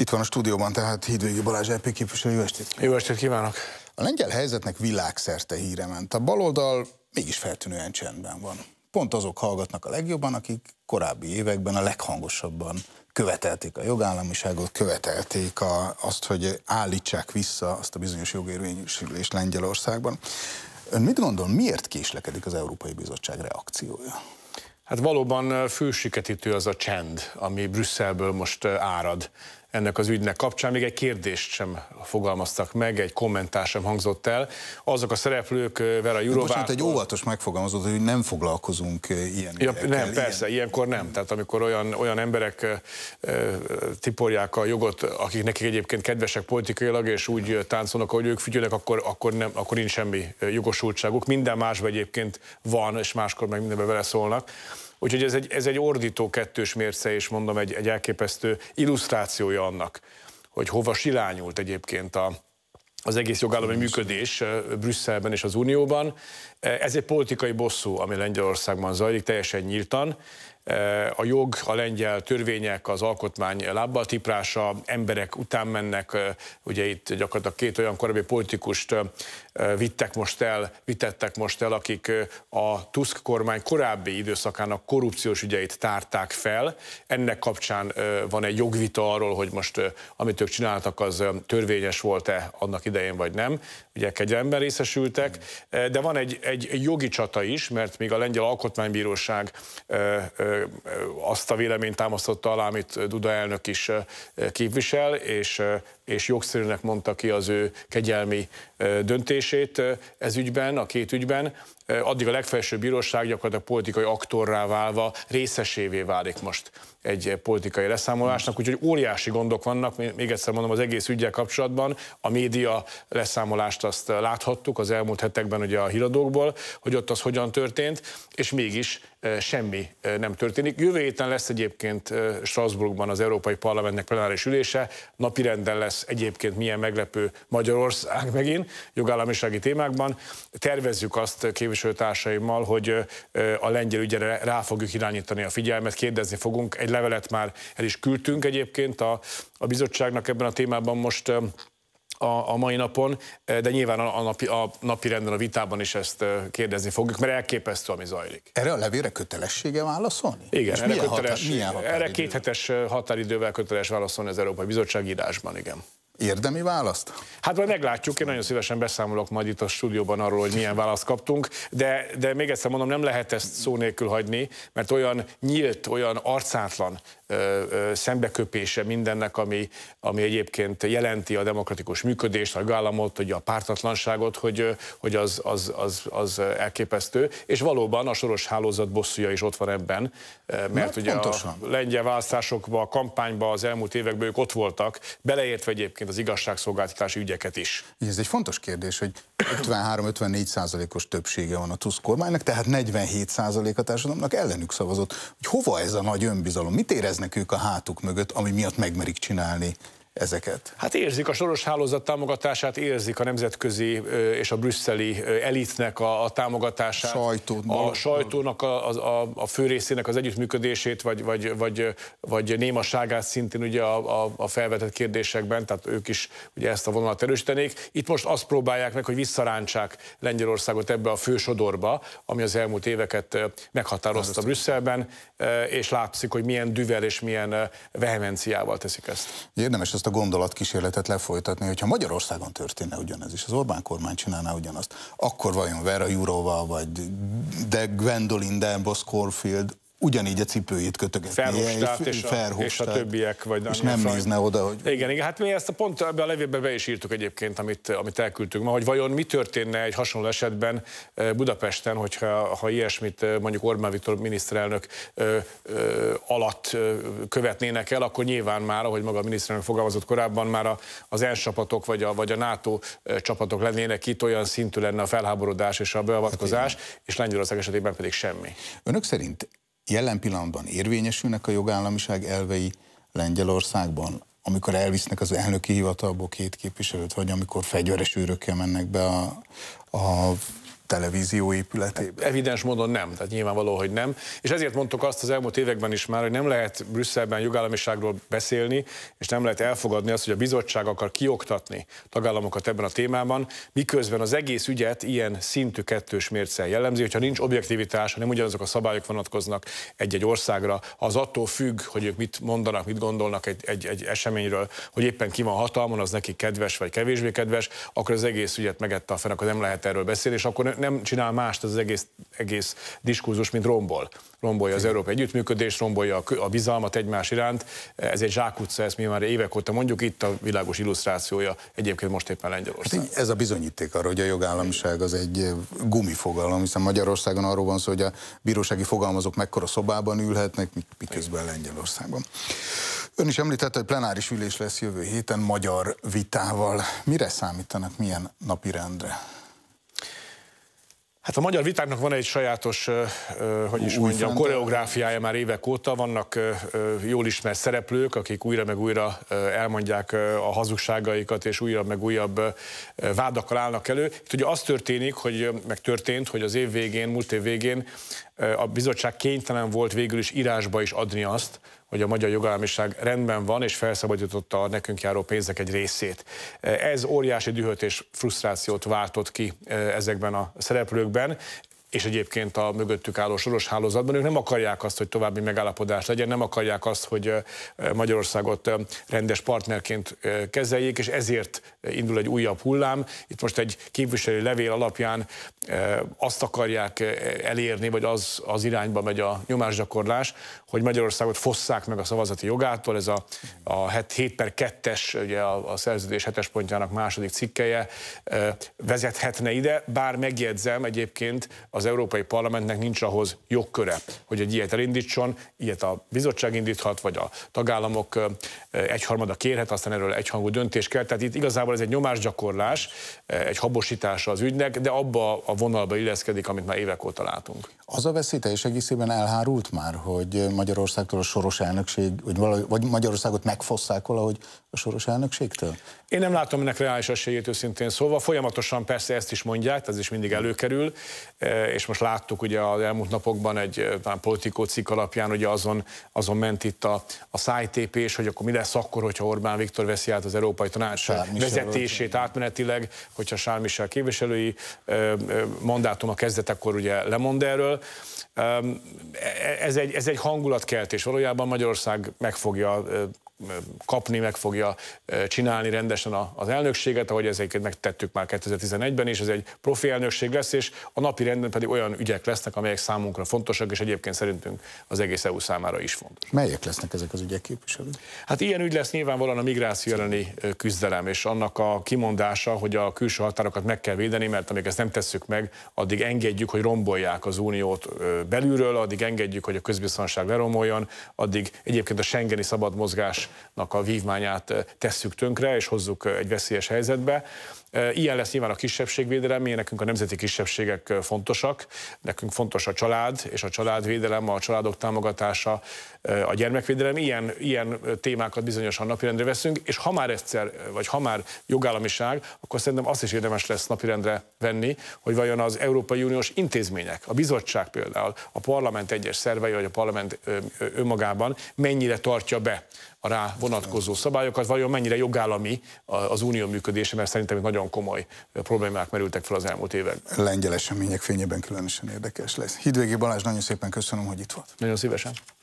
Itt van a stúdióban tehát Hídvégi Balázs EP képviselő. Jó estét kívánok! Jó estét kívánok! A lengyel helyzetnek világszerte híre ment. A baloldal mégis feltűnően csendben van. Pont azok hallgatnak a legjobban, akik korábbi években a leghangosabban követelték a jogállamiságot, követelték a, azt, hogy állítsák vissza azt a bizonyos jogérvényűsülést Lengyelországban. Ön mit gondol, miért késlekedik az Európai Bizottság reakciója? Hát valóban fősiketítő az a csend, ami Brüsszelből most árad ennek az ügynek kapcsán. Még egy kérdést sem fogalmaztak meg, egy kommentár sem hangzott el. Azok a szereplők, Vera Jurová... Bocsánat, egy óvatos megfogalmazott, hogy nem foglalkozunk ilyen ja, Nem, persze, ilyen... ilyenkor nem. Tehát amikor olyan, olyan emberek tiporják a jogot, akik nekik egyébként kedvesek politikailag, és úgy táncolnak, hogy ők figyelnek, akkor, akkor, nem, akkor nincs semmi jogosultságuk. Minden más egyébként van, és máskor meg mindenbe szólnak. Úgyhogy ez egy, ez egy ordító kettős mérce, és mondom, egy, egy elképesztő illusztrációja annak, hogy hova silányult egyébként a, az egész jogállami működés Brüsszelben és az Unióban. Ez egy politikai bosszú, ami Lengyelországban zajlik, teljesen nyíltan a jog, a lengyel törvények, az alkotmány lábbal tiprása, emberek után mennek, ugye itt gyakorlatilag két olyan korábbi politikust vittek most el, vitettek most el, akik a Tusk kormány korábbi időszakának korrupciós ügyeit tárták fel. Ennek kapcsán van egy jogvita arról, hogy most amit ők csináltak, az törvényes volt-e annak idején, vagy nem. Ugye kegyelemben részesültek, de van egy, egy jogi csata is, mert még a Lengyel Alkotmánybíróság azt a véleményt támasztotta alá, amit Duda elnök is képvisel, és, és jogszerűnek mondta ki az ő kegyelmi döntését ez ügyben, a két ügyben addig a legfelsőbb bíróság gyakorlatilag politikai aktorrá válva részesévé válik most egy politikai leszámolásnak, úgyhogy óriási gondok vannak, még egyszer mondom, az egész ügyel kapcsolatban a média leszámolást azt láthattuk az elmúlt hetekben ugye a híradókból, hogy ott az hogyan történt, és mégis semmi nem történik. Jövő héten lesz egyébként Strasbourgban az Európai Parlamentnek plenáris ülése, napirenden lesz egyébként milyen meglepő Magyarország megint jogállamisági témákban. Tervezzük azt képviselő képviselőtársaimmal, hogy a lengyel ügyre rá fogjuk irányítani a figyelmet, kérdezni fogunk. Egy levelet már el is küldtünk egyébként a, a bizottságnak ebben a témában most a, a mai napon, de nyilván a, a, napi, a napi renden, a vitában is ezt kérdezni fogjuk, mert elképesztő, ami zajlik. Erre a levére kötelessége válaszolni? Igen, erre, milyen határ, milyen határidő? erre két hetes határidővel köteles válaszolni az Európai Bizottság írásban, igen. Érdemi választ? Hát majd meglátjuk, én nagyon szívesen beszámolok majd itt a stúdióban arról, hogy milyen választ kaptunk, de, de még egyszer mondom, nem lehet ezt szó nélkül hagyni, mert olyan nyílt, olyan arcátlan ö, ö, szembeköpése mindennek, ami, ami egyébként jelenti a demokratikus működést, a gállamot, ugye a pártatlanságot, hogy, hogy az, az, az, az elképesztő. És valóban a soros hálózat bosszúja is ott van ebben, mert Na, ugye pontosan. a lengyel választásokban, a kampányban az elmúlt években ők ott voltak, beleértve egyébként az igazságszolgáltatási ügy ügyeket is. Ez egy fontos kérdés, hogy 53-54 százalékos többsége van a Tusk kormánynak, tehát 47 százalék a társadalomnak ellenük szavazott. Hogy hova ez a nagy önbizalom? Mit éreznek ők a hátuk mögött, ami miatt megmerik csinálni ezeket? Hát érzik a soros hálózat támogatását, érzik a nemzetközi és a brüsszeli elitnek a, a támogatását, Sajtón, a sajtónak, a, a, a fő részének az együttműködését, vagy, vagy, vagy, vagy némaságát szintén ugye a, a, a felvetett kérdésekben, tehát ők is ugye ezt a vonalat erősítenék. Itt most azt próbálják meg, hogy visszarántsák Lengyelországot ebbe a fő sodorba, ami az elmúlt éveket meghatározta Brüsszelben, és látszik, hogy milyen düvel és milyen vehemenciával teszik ezt. Érdemes ezt a gondolatkísérletet lefolytatni, hogyha Magyarországon történne ugyanez, és az Orbán kormány csinálná ugyanazt, akkor vajon Vera Jurova, vagy de Gwendolyn, de Bosco ugyanígy a cipőjét kötögetni. Ferhofstadt és, a többiek. Vagy és nem szóval. nézne oda, hogy... Igen, igen, hát mi ezt a pont ebbe a levélbe be is írtuk egyébként, amit, amit elküldtünk ma, hogy vajon mi történne egy hasonló esetben Budapesten, hogyha ha ilyesmit mondjuk Orbán Viktor miniszterelnök ö, ö, alatt követnének el, akkor nyilván már, ahogy maga a miniszterelnök fogalmazott korábban, már a, az ENSZ csapatok vagy a, vagy a NATO csapatok lennének itt, olyan szintű lenne a felháborodás és a beavatkozás, hát és Lengyelország esetében pedig semmi. Önök szerint jelen pillanatban érvényesülnek a jogállamiság elvei Lengyelországban, amikor elvisznek az elnöki hivatalból két képviselőt, vagy amikor fegyveres őrökkel mennek be a, a televízió épületében? Hát evidens módon nem, tehát nyilvánvaló, hogy nem. És ezért mondtuk azt az elmúlt években is már, hogy nem lehet Brüsszelben jogállamiságról beszélni, és nem lehet elfogadni azt, hogy a bizottság akar kioktatni tagállamokat ebben a témában, miközben az egész ügyet ilyen szintű kettős mércel jellemzi, hogyha nincs objektivitás, ha nem ugyanazok a szabályok vonatkoznak egy-egy országra, az attól függ, hogy ők mit mondanak, mit gondolnak egy, egy, egy eseményről, hogy éppen ki van hatalmon, az neki kedves vagy kevésbé kedves, akkor az egész ügyet megette a fenek, nem lehet erről beszélni, és akkor nem csinál mást az egész, egész diskurzus, mint rombol. Rombolja az Európa együttműködés, rombolja a bizalmat egymás iránt. Ez egy zsákutca, ezt mi már évek óta mondjuk, itt a világos illusztrációja egyébként most éppen Lengyelország. Hát ez a bizonyíték arra, hogy a jogállamiság az egy gumifogalom, hiszen Magyarországon arról van szó, hogy a bírósági fogalmazók mekkora szobában ülhetnek, miközben Lengyelországban. Ön is említette, hogy plenáris ülés lesz jövő héten magyar vitával. Mire számítanak, milyen napirendre? Hát a magyar vitáknak van egy sajátos, hogy is mondjam, koreográfiája már évek óta. Vannak jól ismert szereplők, akik újra meg újra elmondják a hazugságaikat, és újra meg újabb vádakkal állnak elő. Itt ugye az történik, hogy meg történt, hogy az év végén, múlt év végén a bizottság kénytelen volt végül is írásba is adni azt, hogy a magyar jogállamiság rendben van, és felszabadította a nekünk járó pénzek egy részét. Ez óriási dühöt és frusztrációt váltott ki ezekben a szereplőkben, és egyébként a mögöttük álló soros hálózatban, ők nem akarják azt, hogy további megállapodás legyen, nem akarják azt, hogy Magyarországot rendes partnerként kezeljék, és ezért indul egy újabb hullám. Itt most egy képviselő levél alapján azt akarják elérni, vagy az, az irányba megy a nyomásgyakorlás, hogy Magyarországot fosszák meg a szavazati jogától, ez a, a 7 per 2-es, ugye a, a szerződés 7-es pontjának második cikkeje vezethetne ide, bár megjegyzem egyébként a az Európai Parlamentnek nincs ahhoz jogköre, hogy egy ilyet elindítson, ilyet a bizottság indíthat, vagy a tagállamok egyharmada kérhet, aztán erről egyhangú döntés kell. Tehát itt igazából ez egy nyomásgyakorlás, egy habosítása az ügynek, de abba a vonalba illeszkedik, amit már évek óta látunk. Az a veszély teljes egészében elhárult már, hogy Magyarországtól a soros elnökség, vagy, valahogy, vagy Magyarországot megfosszák valahogy a soros elnökségtől? Én nem látom ennek reális esélyét őszintén szóval Folyamatosan persze ezt is mondják, ez is mindig előkerül és most láttuk ugye az elmúlt napokban egy eh, talán politikó cikk alapján, ugye azon, azon ment itt a, a szájtépés, hogy akkor mi lesz akkor, hogyha Orbán Viktor veszi át az Európai Tanács vezetését átmenetileg, hogyha Charles Michel képviselői eh, eh, mandátuma kezdetekor ugye lemond erről. E, ez egy, ez egy hangulatkeltés. Valójában Magyarország meg fogja kapni, meg fogja csinálni rendesen az elnökséget, ahogy ezeket megtettük már 2011-ben is, ez egy profi elnökség lesz, és a napi renden pedig olyan ügyek lesznek, amelyek számunkra fontosak, és egyébként szerintünk az egész EU számára is fontos. Melyek lesznek ezek az ügyek képviselők? Hát ilyen ügy lesz nyilvánvalóan a migráció elleni küzdelem, és annak a kimondása, hogy a külső határokat meg kell védeni, mert amíg ezt nem tesszük meg, addig engedjük, hogy rombolják az uniót belülről, addig engedjük, hogy a közbiztonság leromoljon, addig egyébként a Schengeni szabad mozgás egymásnak a vívmányát eh, tesszük tönkre, és hozzuk eh, egy veszélyes helyzetbe, Ilyen lesz nyilván a kisebbségvédelem, nekünk a nemzeti kisebbségek fontosak, nekünk fontos a család és a családvédelem, a családok támogatása, a gyermekvédelem, ilyen, ilyen témákat bizonyosan napirendre veszünk, és ha már egyszer, vagy ha már jogállamiság, akkor szerintem azt is érdemes lesz napirendre venni, hogy vajon az Európai Uniós intézmények, a bizottság például, a parlament egyes szervei, vagy a parlament önmagában mennyire tartja be a rá vonatkozó szabályokat, vajon mennyire jogállami az unió működése, mert szerintem itt nagyon nagyon komoly problémák merültek fel az elmúlt években. Lengyel események fényében különösen érdekes lesz. Hidvégi Balázs, nagyon szépen köszönöm, hogy itt volt. Nagyon szívesen.